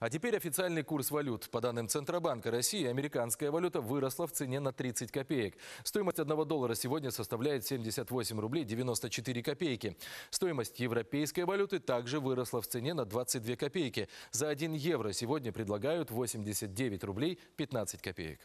А теперь официальный курс валют. По данным Центробанка России, американская валюта выросла в цене на 30 копеек. Стоимость одного доллара сегодня составляет 78 рублей 94 копейки. Стоимость европейской валюты также выросла в цене на 22 копейки. За 1 евро сегодня предлагают 89 рублей 15 копеек.